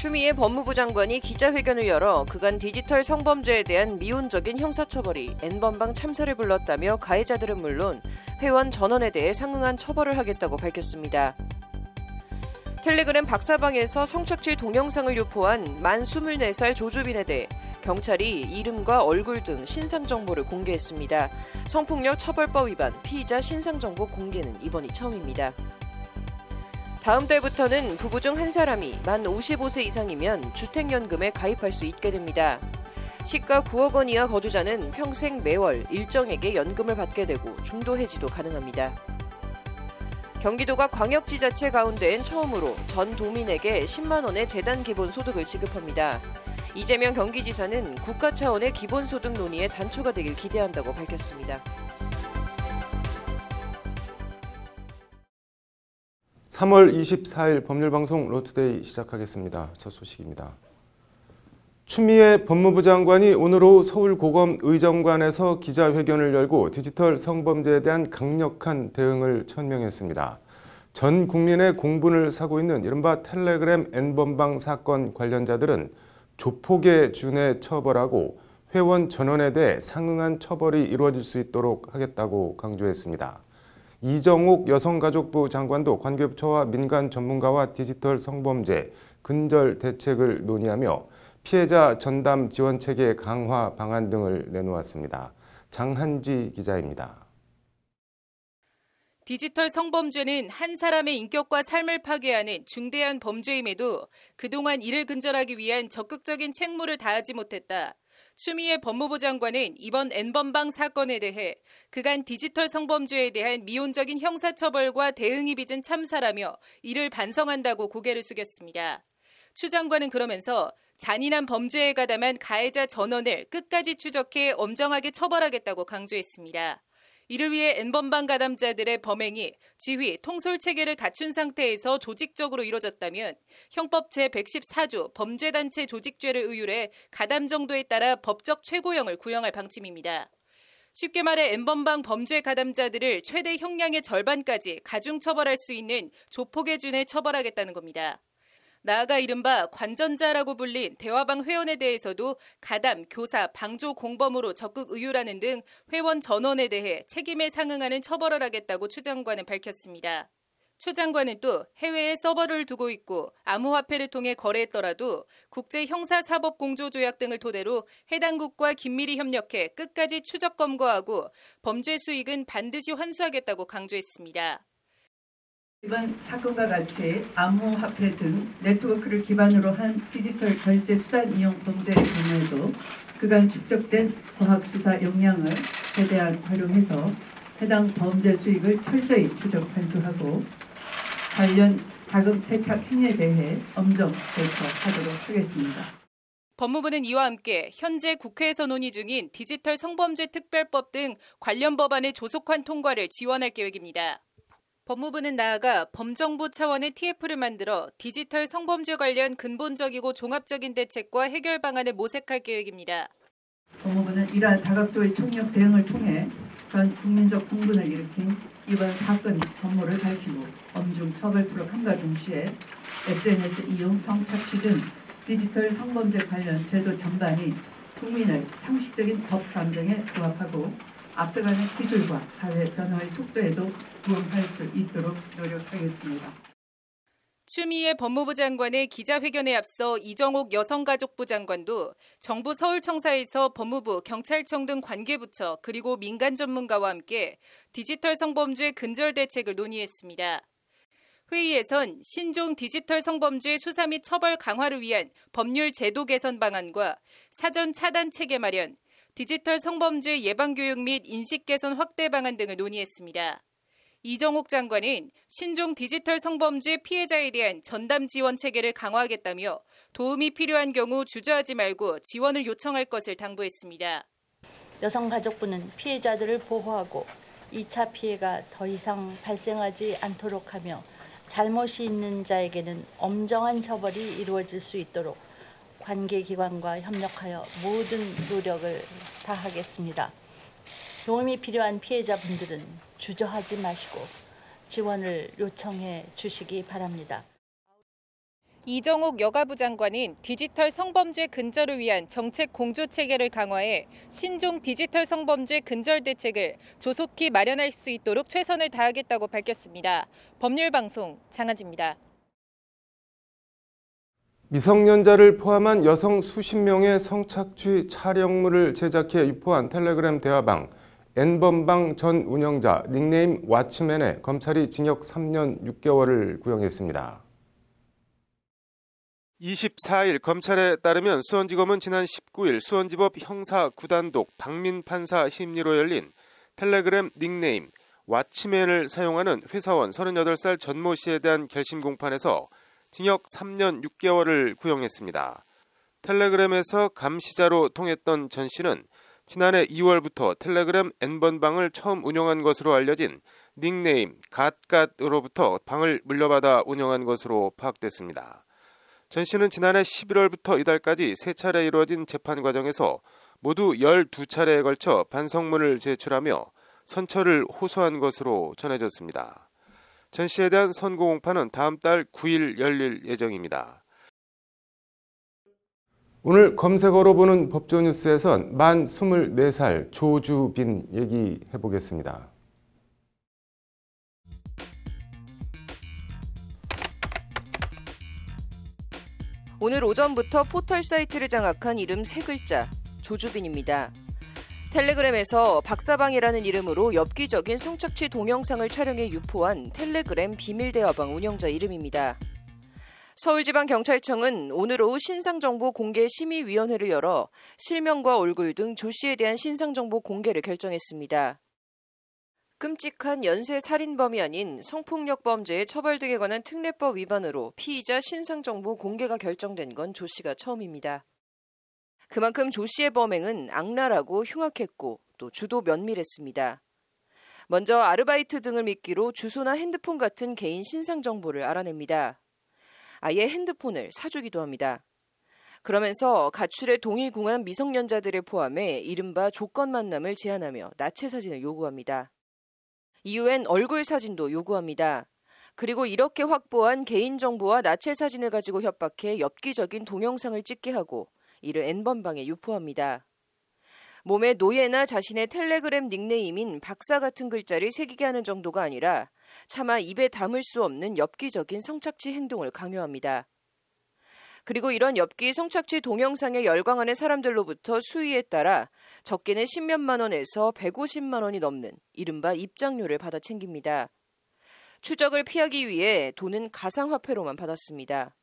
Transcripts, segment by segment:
추미애 법무부 장관이 기자회견을 열어 그간 디지털 성범죄에 대한 미온적인 형사처벌이 N번방 참사를 불렀다며 가해자들은 물론 회원 전원에 대해 상응한 처벌을 하겠다고 밝혔습니다. 텔레그램 박사방에서 성착취 동영상을 유포한 만 24살 조주빈에 대해 경찰이 이름과 얼굴 등 신상 정보를 공개했습니다. 성폭력 처벌법 위반 피의자 신상 정보 공개는 이번이 처음입니다. 다음 달부터는 부부 중 한 사람이 만 55세 이상이면 주택연금에 가입할 수 있게 됩니다. 시가 9억 원 이하 거주자는 평생 매월 일정액의 연금을 받게 되고 중도 해지도 가능합니다. 경기도가 광역지자체 가운데엔 처음으로 전 도민에게 10만 원의 재단 기본 소득을 지급합니다. 이재명 경기지사는 국가 차원의 기본소득 논의의 단초가 되길 기대한다고 밝혔습니다. 3월 24일 법률방송 로트데이 시작하겠습니다. 첫 소식입니다. 추미애 법무부 장관이 오늘 오후 서울고검 의정관에서 기자회견을 열고 디지털 성범죄에 대한 강력한 대응을 천명했습니다. 전 국민의 공분을 사고 있는 이른바 텔레그램 N번방 사건 관련자들은 조폭의 준해 처벌하고 회원 전원에 대해 상응한 처벌이 이루어질 수 있도록 하겠다고 강조했습니다. 이정욱 여성가족부 장관도 관계부처와 민간 전문가와 디지털 성범죄 근절 대책을 논의하며 피해자 전담 지원 체계 강화 방안 등을 내놓았습니다. 장한지 기자입니다. 디지털 성범죄는 한 사람의 인격과 삶을 파괴하는 중대한 범죄임에도 그동안 이를 근절하기 위한 적극적인 책무를 다하지 못했다. 추미애 법무부 장관은 이번 N번방 사건에 대해 그간 디지털 성범죄에 대한 미온적인 형사처벌과 대응이 빚은 참사라며 이를 반성한다고 고개를 숙였습니다. 추 장관은 그러면서 잔인한 범죄에 가담한 가해자 전원을 끝까지 추적해 엄정하게 처벌하겠다고 강조했습니다. 이를 위해 N번방 가담자들의 범행이 지휘, 통솔 체계를 갖춘 상태에서 조직적으로 이뤄졌다면 형법 제114조 범죄단체 조직죄를 의율해 가담 정도에 따라 법적 최고형을 구형할 방침입니다. 쉽게 말해 N번방 범죄 가담자들을 최대 형량의 절반까지 가중 처벌할 수 있는 조폭의 준에 처벌하겠다는 겁니다. 나아가 이른바 관전자라고 불린 대화방 회원에 대해서도 가담, 교사, 방조 공범으로 적극 의율라는등 회원 전원에 대해 책임에 상응하는 처벌을 하겠다고 추 장관은 밝혔습니다. 추 장관은 또 해외에 서버를 두고 있고 암호화폐를 통해 거래했더라도 국제 형사 사법 공조 조약 등을 토대로 해당국과 긴밀히 협력해 끝까지 추적 검거하고 범죄 수익은 반드시 환수하겠다고 강조했습니다. 이번 사건과 같이 암호화폐 등 네트워크를 기반으로 한 디지털 결제 수단 이용 범죄의 경우에도 그간 축적된 과학수사 역량을 최대한 활용해서 해당 범죄 수익을 철저히 추적 환수하고 관련 자금 세탁 행위에 대해 엄정 대처하도록 하겠습니다. 법무부는 이와 함께 현재 국회에서 논의 중인 디지털 성범죄 특별법 등 관련 법안의 조속한 통과를 지원할 계획입니다. 법무부는 나아가 범정부 차원의 TF를 만들어 디지털 성범죄 관련 근본적이고 종합적인 대책과 해결 방안을 모색할 계획입니다. 법무부는 이러한 다각도의 총력 대응을 통해 전 국민적 공분을 일으킨 이번 사건의 전모를 밝히고 엄중 처벌토록 함과 동시에 SNS 이용, 성착취 등 디지털 성범죄 관련 제도 전반이 국민을 상식적인 법 감정에 부합하고 앞서가는 기술과 사회 변화의 속도에도 부응할 수 있도록 노력하겠습니다. 추미애 법무부 장관의 기자회견에 앞서 이정옥 여성가족부 장관도 정부 서울청사에서 법무부, 경찰청 등 관계부처 그리고 민간 전문가와 함께 디지털 성범죄 근절 대책을 논의했습니다. 회의에선 신종 디지털 성범죄 수사 및 처벌 강화를 위한 법률 제도 개선 방안과 사전 차단 체계 마련, 디지털 성범죄 예방교육 및 인식 개선 확대 방안 등을 논의했습니다. 이정옥 장관은 신종 디지털 성범죄 피해자에 대한 전담 지원 체계를 강화하겠다며 도움이 필요한 경우 주저하지 말고 지원을 요청할 것을 당부했습니다. 여성가족부는 피해자들을 보호하고 2차 피해가 더 이상 발생하지 않도록 하며 잘못이 있는 자에게는 엄정한 처벌이 이루어질 수 있도록 관계기관과 협력하여 모든 노력을 다하겠습니다. 도움이 필요한 피해자분들은 주저하지 마시고 지원을 요청해 주시기 바랍니다. 이정옥 여가부 장관인 디지털 성범죄 근절을 위한 정책 공조 체계를 강화해 신종 디지털 성범죄 근절 대책을 조속히 마련할 수 있도록 최선을 다하겠다고 밝혔습니다. 법률방송 장하지입니다. 미성년자를 포함한 여성 수십 명의 성착취 촬영물을 제작해 유포한 텔레그램 대화방 N번방 전 운영자 닉네임 왓츠맨에 검찰이 징역 3년 6개월을 구형했습니다. 24일 검찰에 따르면 수원지검은 지난 19일 수원지법 형사 9단독 박민 판사 심리로 열린 텔레그램 닉네임 왓치맨을 사용하는 회사원 38살 전모 씨에 대한 결심 공판에서 징역 3년 6개월을 구형했습니다. 텔레그램에서 감시자로 통했던 전 씨는 지난해 2월부터 텔레그램 N번방을 처음 운영한 것으로 알려진 닉네임 갓갓으로부터 방을 물려받아 운영한 것으로 파악됐습니다. 전 씨는 지난해 11월부터 이달까지 3차례 이루어진 재판 과정에서 모두 12차례에 걸쳐 반성문을 제출하며 선처를 호소한 것으로 전해졌습니다. 전시에 대한 선고 공판은 다음 달 9일 열릴 예정입니다. 오늘 검색어로 보는 법조 뉴스에선 만 24살 조주빈 얘기해 보겠습니다. 오늘 오전부터 포털 사이트를 장악한 이름 세 글자 조주빈입니다. 텔레그램에서 박사방이라는 이름으로 엽기적인 성착취 동영상을 촬영해 유포한 텔레그램 비밀대화방 운영자 이름입니다. 서울지방경찰청은 오늘 오후 신상정보 공개 심의위원회를 열어 실명과 얼굴 등조 씨에 대한 신상정보 공개를 결정했습니다. 끔찍한 연쇄 살인범이 아닌 성폭력 범죄의 처벌 등에 관한 특례법 위반으로 피의자 신상정보 공개가 결정된 건조 씨가 처음입니다. 그만큼 조 씨의 범행은 악랄하고 흉악했고 또 주도 면밀했습니다. 먼저 아르바이트 등을 믿기로 주소나 핸드폰 같은 개인 신상 정보를 알아냅니다. 아예 핸드폰을 사주기도 합니다. 그러면서 가출에 동의궁한 미성년자들을 포함해 이른바 조건 만남을 제한하며 나체 사진을 요구합니다. 이후엔 얼굴 사진도 요구합니다. 그리고 이렇게 확보한 개인정보와 나체 사진을 가지고 협박해 엽기적인 동영상을 찍게 하고 이를 N번방에 유포합니다. 몸에 노예나 자신의 텔레그램 닉네임인 박사 같은 글자를 새기게 하는 정도가 아니라 차마 입에 담을 수 없는 엽기적인 성착취 행동을 강요합니다. 그리고 이런 엽기 성착취 동영상에 열광하는 사람들로부터 수위에 따라 적게는 10몇만 원에서 150만 원이 넘는 이른바 입장료를 받아 챙깁니다. 추적을 피하기 위해 돈은 가상화폐로만 받았습니다.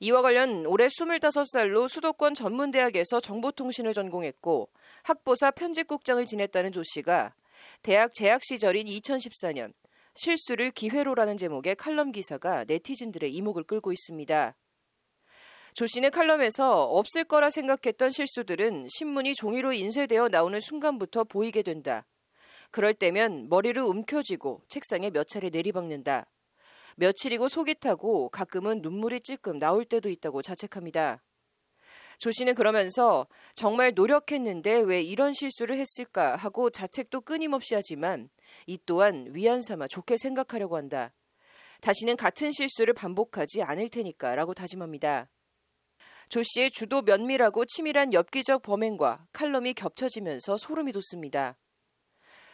이와 관련 올해 25살로 수도권 전문대학에서 정보통신을 전공했고 학보사 편집국장을 지냈다는 조 씨가 대학 재학 시절인 2014년 실수를 기회로라는 제목의 칼럼 기사가 네티즌들의 이목을 끌고 있습니다. 조 씨는 칼럼에서 없을 거라 생각했던 실수들은 신문이 종이로 인쇄되어 나오는 순간부터 보이게 된다. 그럴 때면 머리를 움켜쥐고 책상에 몇 차례 내리박는다. 며칠이고 속이 타고 가끔은 눈물이 찔끔 나올 때도 있다고 자책합니다. 조 씨는 그러면서 정말 노력했는데 왜 이런 실수를 했을까 하고 자책도 끊임없이 하지만 이 또한 위안 삼아 좋게 생각하려고 한다. 다시는 같은 실수를 반복하지 않을 테니까 라고 다짐합니다. 조 씨의 주도 면밀하고 치밀한 엽기적 범행과 칼럼이 겹쳐지면서 소름이 돋습니다.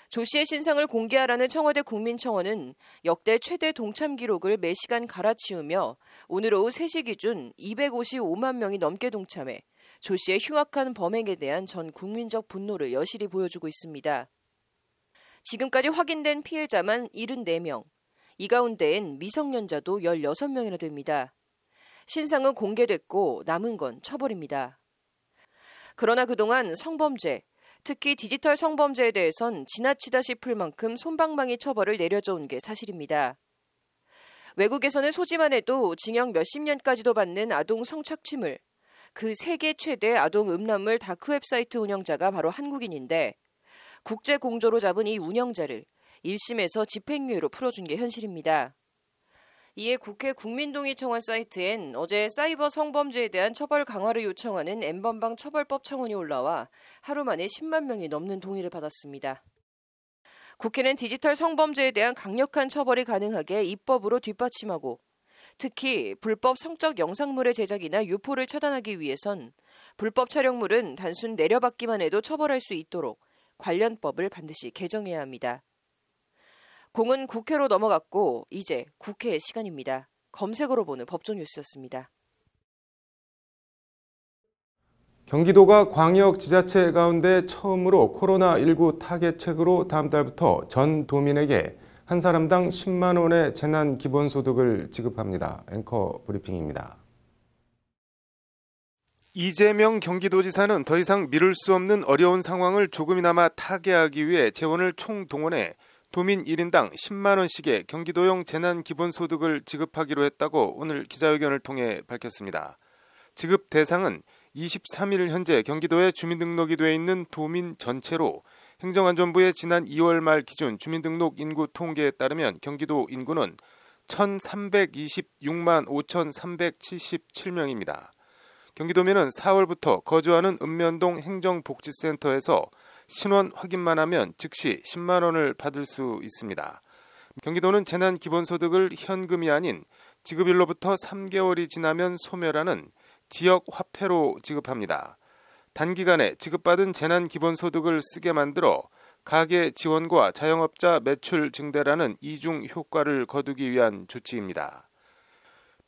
조 씨의 신상을 공개하라는 청와대 국민청원은 역대 최대 동참 기록을 매시간 갈아치우며 오늘 오후 3시 기준 255만 명이 넘게 동참해 조 씨의 흉악한 범행에 대한 전 국민적 분노를 여실히 보여주고 있습니다. 지금까지 확인된 피해자만 74명, 이 가운데엔 미성년자도 16명이나 됩니다. 신상은 공개됐고 남은 건 처벌입니다. 그러나 그동안 성범죄, 특히 디지털 성범죄에 대해선 지나치다 싶을 만큼 손방망이 처벌을 내려져 온 게 사실입니다. 외국에서는 소지만 해도 징역 몇십 년까지도 받는 아동 성착취물, 그 세계 최대 아동 음란물 다크 웹사이트 운영자가 바로 한국인인데 국제 공조로 잡은 이 운영자를 1심에서 집행유예로 풀어준 게 현실입니다. 이에 국회 국민동의 청원 사이트엔 어제 사이버 성범죄에 대한 처벌 강화를 요청하는 엠번방 처벌법 청원이 올라와 하루 만에 10만 명이 넘는 동의를 받았습니다. 국회는 디지털 성범죄에 대한 강력한 처벌이 가능하게 입법으로 뒷받침하고 특히 불법 성적 영상물의 제작이나 유포를 차단하기 위해선 불법 촬영물은 단순 내려받기만 해도 처벌할 수 있도록 관련법을 반드시 개정해야 합니다. 공은 국회로 넘어갔고 이제 국회의 시간입니다. 검색어로 보는 법조 뉴스였습니다. 경기도가 광역 지자체 가운데 처음으로 코로나19 타개책으로 다음 달부터 전 도민에게 한 사람당 10만 원의 재난 기본소득을 지급합니다. 앵커 브리핑입니다. 이재명 경기도지사는 더 이상 미룰 수 없는 어려운 상황을 조금이나마 타개하기 위해 재원을 총동원해 도민 1인당 10만 원씩의 경기도용 재난기본소득을 지급하기로 했다고 오늘 기자회견을 통해 밝혔습니다. 지급 대상은 23일 현재 경기도에 주민등록이 돼 있는 도민 전체로 행정안전부의 지난 2월 말 기준 주민등록 인구 통계에 따르면 경기도 인구는 1,326만 5,377명입니다. 경기도민은 4월부터 거주하는 읍면동 행정복지센터에서 신원 확인만 하면 즉시 10만 원을 받을 수 있습니다. 경기도는 재난 기본소득을 현금이 아닌 지급일로부터 3개월이 지나면 소멸하는 지역 화폐로 지급합니다. 단기간에 지급받은 재난 기본소득을 쓰게 만들어 가계 지원과 자영업자 매출 증대라는 이중 효과를 거두기 위한 조치입니다.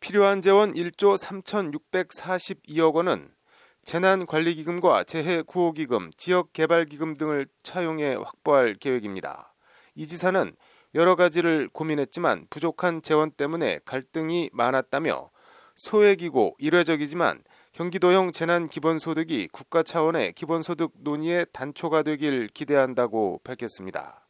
필요한 재원 1조 3,642억 원은 재난관리기금과 재해구호기금, 지역개발기금 등을 차용해 확보할 계획입니다. 이 지사는 여러 가지를 고민했지만 부족한 재원 때문에 갈등이 많았다며 소액이고 일회적이지만 경기도형 재난기본소득이 국가 차원의 기본소득 논의의 단초가 되길 기대한다고 밝혔습니다.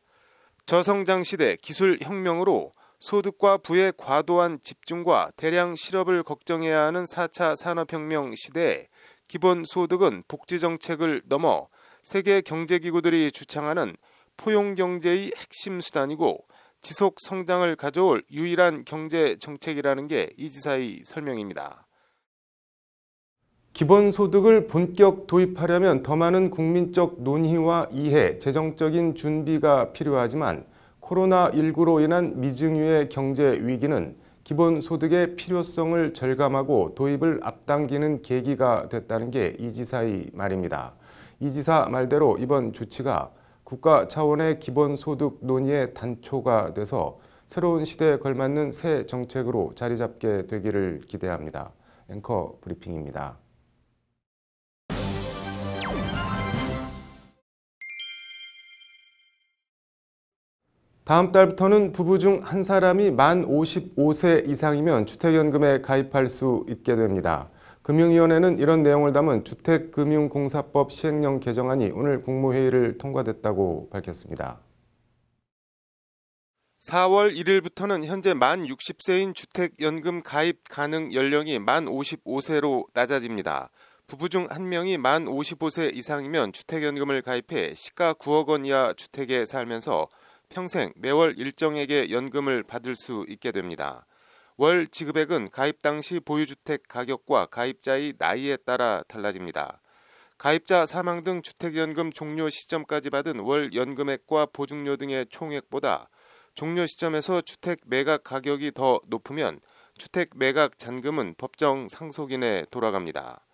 저성장 시대 기술혁명으로 소득과 부의 과도한 집중과 대량 실업을 걱정해야 하는 4차 산업혁명 시대에 기본소득은 복지정책을 넘어 세계 경제기구들이 주창하는 포용경제의 핵심 수단이고 지속 성장을 가져올 유일한 경제 정책이라는 게이 지사의 설명입니다. 기본소득을 본격 도입하려면 더 많은 국민적 논의와 이해, 재정적인 준비가 필요하지만 코로나19로 인한 미증유의 경제 위기는 기본소득의 필요성을 절감하고 도입을 앞당기는 계기가 됐다는 게 이 지사의 말입니다. 이 지사 말대로 이번 조치가 국가 차원의 기본소득 논의의 단초가 돼서 새로운 시대에 걸맞는 새 정책으로 자리 잡게 되기를 기대합니다. 앵커 브리핑입니다. 다음 달부터는 부부 중 한 사람이 만 55세 이상이면 주택연금에 가입할 수 있게 됩니다. 금융위원회는 이런 내용을 담은 주택금융공사법 시행령 개정안이 오늘 국무회의를 통과됐다고 밝혔습니다. 4월 1일부터는 현재 만 60세인 주택연금 가입 가능 연령이 만 55세로 낮아집니다. 부부 중 한 명이 만 55세 이상이면 주택연금을 가입해 시가 9억 원 이하 주택에 살면서 평생 매월 일정액의 연금을 받을 수 있게 됩니다. 월 지급액은 가입 당시 보유주택 가격과 가입자의 나이에 따라 달라집니다. 가입자 사망 등 주택연금 종료 시점까지 받은 월 연금액과 보증료 등의 총액보다 종료 시점에서 주택 매각 가격이 더 높으면 주택 매각 잔금은 법정 상속인에 돌아갑니다.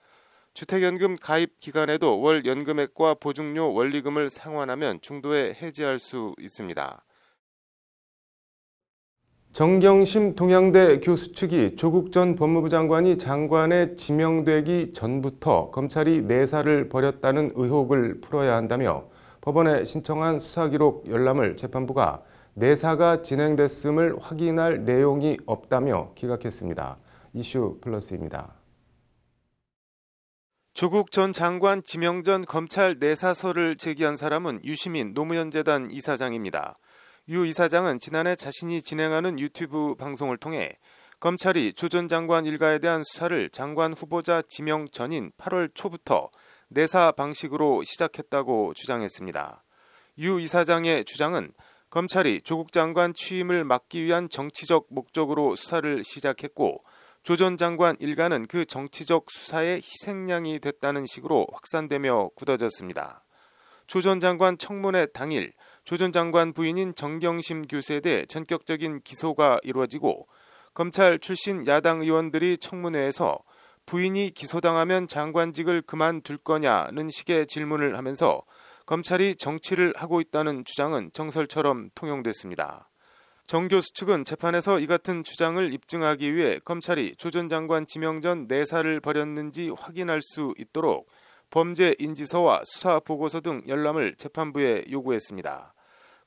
주택연금 가입 기간에도 월 연금액과 보증료 원리금을 상환하면 중도에 해지할 수 있습니다. 정경심 동양대 교수 측이 조국 전 법무부 장관이 장관에 지명되기 전부터 검찰이 내사를 벌였다는 의혹을 풀어야 한다며 법원에 신청한 수사기록 열람을 재판부가 내사가 진행됐음을 확인할 내용이 없다며 기각했습니다. 이슈 플러스입니다. 조국 전 장관 지명 전 검찰 내사서를 제기한 사람은 유시민 노무현재단 이사장입니다. 유 이사장은 지난해 자신이 진행하는 유튜브 방송을 통해 검찰이 조 전 장관 일가에 대한 수사를 장관 후보자 지명 전인 8월 초부터 내사 방식으로 시작했다고 주장했습니다. 유 이사장의 주장은 검찰이 조국 장관 취임을 막기 위한 정치적 목적으로 수사를 시작했고 조전 장관 일가는 그 정치적 수사의 희생양이 됐다는 식으로 확산되며 굳어졌습니다. 조 전 장관 청문회 당일 조 전 장관 부인인 정경심 교수에 대해 전격적인 기소가 이루어지고 검찰 출신 야당 의원들이 청문회에서 부인이 기소당하면 장관직을 그만둘 거냐는 식의 질문을 하면서 검찰이 정치를 하고 있다는 주장은 정설처럼 통용됐습니다. 정 교수 측은 재판에서 이 같은 주장을 입증하기 위해 검찰이 조전 장관 지명 전 내사를 네 벌였는지 확인할 수 있도록 범죄 인지서와 수사 보고서 등 열람을 재판부에 요구했습니다.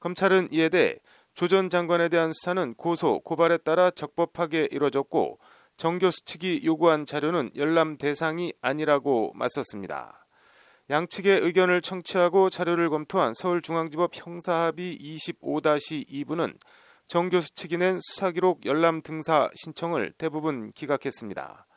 검찰은 이에 대해 조전 장관에 대한 수사는 고소, 고발에 따라 적법하게 이뤄졌고 정 교수 측이 요구한 자료는 열람 대상이 아니라고 맞섰습니다. 양측의 의견을 청취하고 자료를 검토한 서울중앙지법 형사합의 25-2부는 정 교수 측이 낸 수사기록 열람 등사 신청을 대부분 기각했습니다.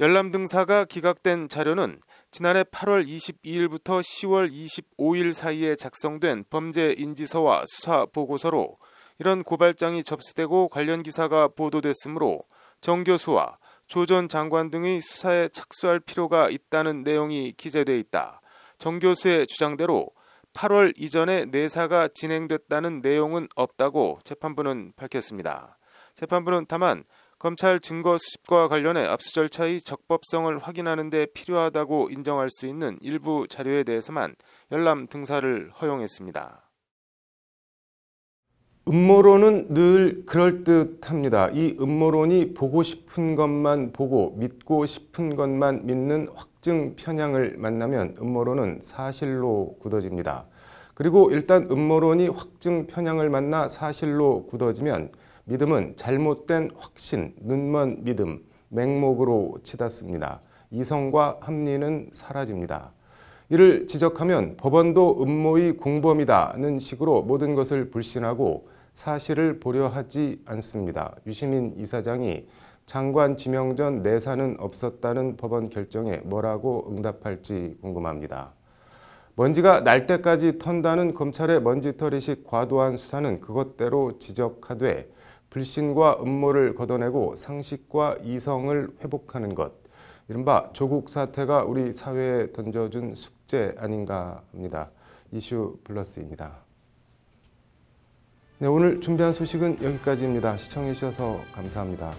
열람 등사가 기각된 자료는 지난해 8월 22일부터 10월 25일 사이에 작성된 범죄 인지서와 수사 보고서로 이런 고발장이 접수되고 관련 기사가 보도됐으므로 정 교수와 조전 장관 등의 수사에 착수할 필요가 있다는 내용이 기재돼 있다. 정 교수의 주장대로 8월 이전에 내사가 진행됐다는 내용은 없다고 재판부는 밝혔습니다. 재판부는 다만 검찰 증거 수집과 관련해 압수 절차의 적법성을 확인하는 데 필요하다고 인정할 수 있는 일부 자료에 대해서만 열람 등사를 허용했습니다. 음모론은 늘 그럴듯합니다. 이 음모론이 보고 싶은 것만 보고 믿고 싶은 것만 믿는 확증 편향을 만나면 음모론은 사실로 굳어집니다. 그리고 일단 음모론이 확증 편향을 만나 사실로 굳어지면 믿음은 잘못된 확신, 눈먼 믿음, 맹목으로 치닫습니다. 이성과 합리는 사라집니다. 이를 지적하면 법원도 음모의 공범이다는 식으로 모든 것을 불신하고 사실을 보려 하지 않습니다. 유시민 이사장이 장관 지명 전 내사는 없었다는 법원 결정에 뭐라고 응답할지 궁금합니다. 먼지가 날 때까지 턴다는 검찰의 먼지털이식 과도한 수사는 그것대로 지적하되 불신과 음모를 걷어내고 상식과 이성을 회복하는 것, 이른바 조국 사태가 우리 사회에 던져준 숙제 아닌가 합니다. 이슈 플러스입니다. 네, 오늘 준비한 소식은 여기까지입니다. 시청해주셔서 감사합니다.